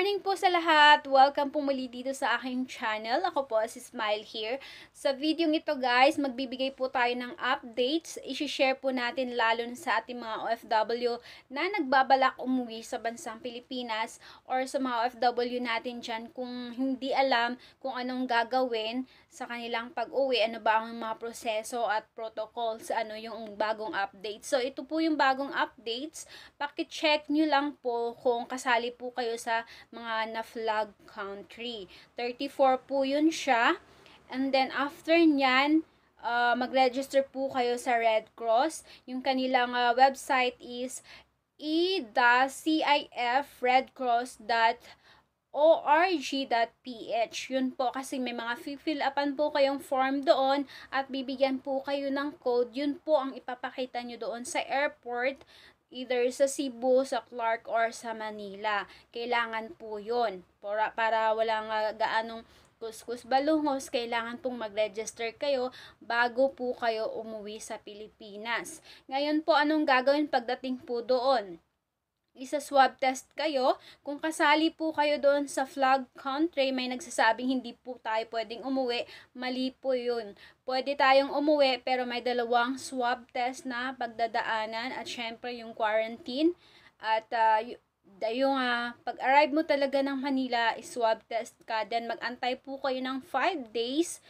morning po sa lahat! Welcome po muli dito sa aking channel. Ako po si Smile here. Sa video ito guys, magbibigay po tayo ng updates. I-share po natin lalo na sa ating mga OFW na nagbabalak umuwi sa bansang Pilipinas or sa mga OFW natin dyan kung hindi alam kung anong gagawin sa kanilang pag-uwi. Ano ba ang mga proseso at protocols, ano yung bagong updates. So ito po yung bagong updates. Pakicheck nyo lang po kung kasali po kayo sa mga na-flag country. 34 po yun siya. And then after nyan, uh, mag-register po kayo sa Red Cross. Yung kanilang uh, website is e.cifredcross.org Yun po kasi may mga fill upan po kayong form doon at bibigyan po kayo ng code. Yun po ang ipapakita nyo doon sa airport either sa Cebu, sa Clark, or sa Manila. Kailangan po yun. Para, para wala nga gaanong kuskus balungos, kailangan pong mag-register kayo bago po kayo umuwi sa Pilipinas. Ngayon po, anong gagawin pagdating po doon? isa swab test kayo. Kung kasali po kayo doon sa flag country, may nagsasabing hindi po tayo pwedeng umuwi. Mali po yun. Pwede tayong umuwi pero may dalawang swab test na pagdadaanan at syempre yung quarantine. At uh, yung uh, pag-arrive mo talaga ng Manila, swab test ka. Then mag-antay po kayo ng 5 days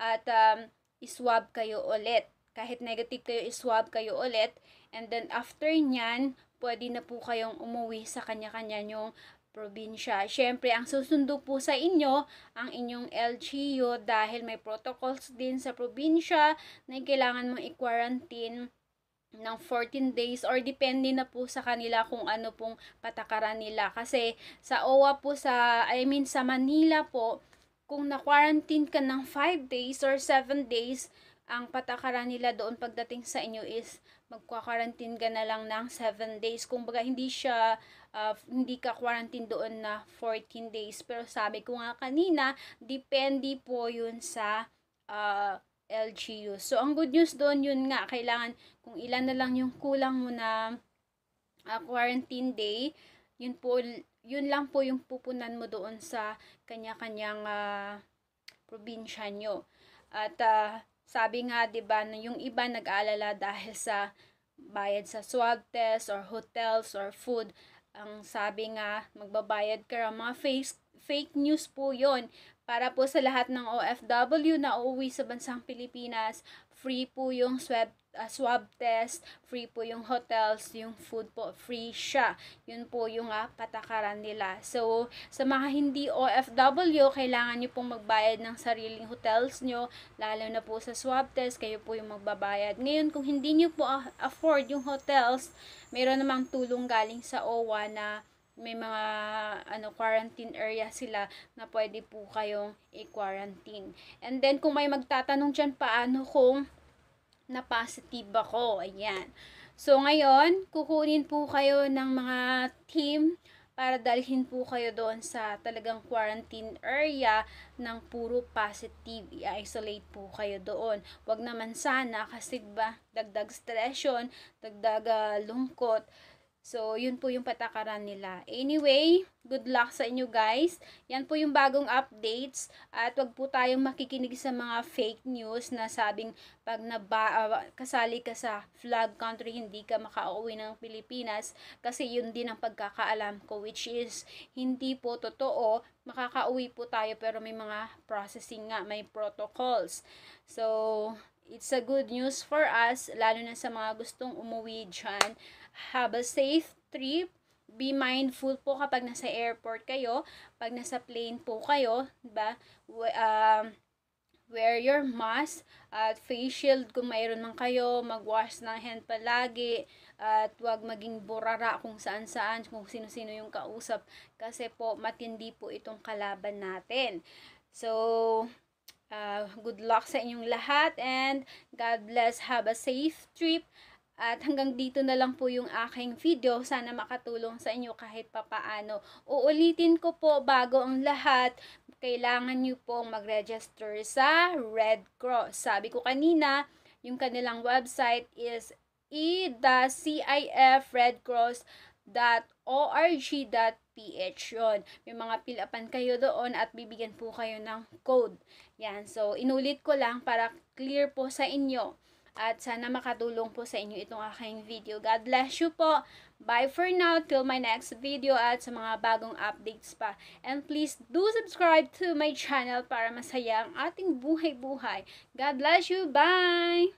at um, iswab kayo ulit kahit negative kayo, iswab kayo ulit. And then, after nyan, pwede na po kayong umuwi sa kanya-kanya nyong probinsya. Siyempre, ang susundo po sa inyo, ang inyong LGU dahil may protocols din sa probinsya na kailangan mong i-quarantine ng 14 days or depende na po sa kanila kung ano pong patakaran nila. Kasi sa OWA po sa, I mean sa Manila po, kung na-quarantine ka ng 5 days or 7 days, ang patakaran nila doon pagdating sa inyo is magkwa-quarantine ka na lang ng 7 days. Kung baga hindi siya, uh, hindi ka quarantine doon na 14 days. Pero sabi ko nga kanina, depende po yun sa uh, LGU. So, ang good news doon yun nga, kailangan kung ilan na lang yung kulang mo na uh, quarantine day, yun po, yun lang po yung pupunan mo doon sa kanya-kanyang uh, probinsya nyo. At uh, sabi nga, 'di ba, na yung iba nag-aalala dahil sa bayad sa swab test or hotels or food. Ang sabi nga, magbabayad ka raw. Mga face, fake news po yon para po sa lahat ng OFW na uuwi sa bansang Pilipinas, free po yung swab, uh, swab test, free po yung hotels, yung food po, free siya. Yun po yung uh, patakaran nila. So, sa mga hindi OFW, kailangan nyo pong magbayad ng sariling hotels nyo, lalo na po sa swab test, kayo po yung magbabayad. Ngayon, kung hindi nyo po ah, afford yung hotels, mayroon namang tulong galing sa OWA na may mga ano quarantine area sila na pwede po kayong i-quarantine. And then kung may magtatanong diyan paano kung na positive ako. Ayan. So ngayon, kukunin po kayo ng mga team para dalhin po kayo doon sa talagang quarantine area ng puro positive. I-isolate po kayo doon. Huwag naman sana kasi ba dagdag stress yun, dagdag uh, lungkot. So, yun po yung patakaran nila. Anyway, good luck sa inyo guys. Yan po yung bagong updates. At wag po tayong makikinig sa mga fake news na sabing pag naba, uh, kasali ka sa flag country, hindi ka makauwi ng Pilipinas. Kasi yun din ang pagkakaalam ko, which is hindi po totoo. Makakauwi po tayo pero may mga processing nga, may protocols. So, it's a good news for us, lalo na sa mga gustong umuwi dyan Have a safe trip. Be mindful po kapag nasa airport kayo, pag nasa plane po kayo, 'di ba? Um, wear your mask at face shield kung mayroon man kayo, magwash ng hand palagi at wag maging burara kung saan-saan, kung sino-sino yung kausap kasi po matindi po itong kalaban natin. So, uh, good luck sa inyong lahat and God bless. Have a safe trip. At hanggang dito na lang po yung aking video. Sana makatulong sa inyo kahit papaano. Uulitin ko po bago ang lahat, kailangan nyo pong mag-register sa Red Cross. Sabi ko kanina, yung kanilang website is e.cifredcross.org.ph yun. May mga pilapan kayo doon at bibigyan po kayo ng code. Yan. So, inulit ko lang para clear po sa inyo. At sana makatulong po sa inyo itong aking video. God bless you po. Bye for now till my next video at sa mga bagong updates pa. And please do subscribe to my channel para masaya ang ating buhay-buhay. God bless you. Bye!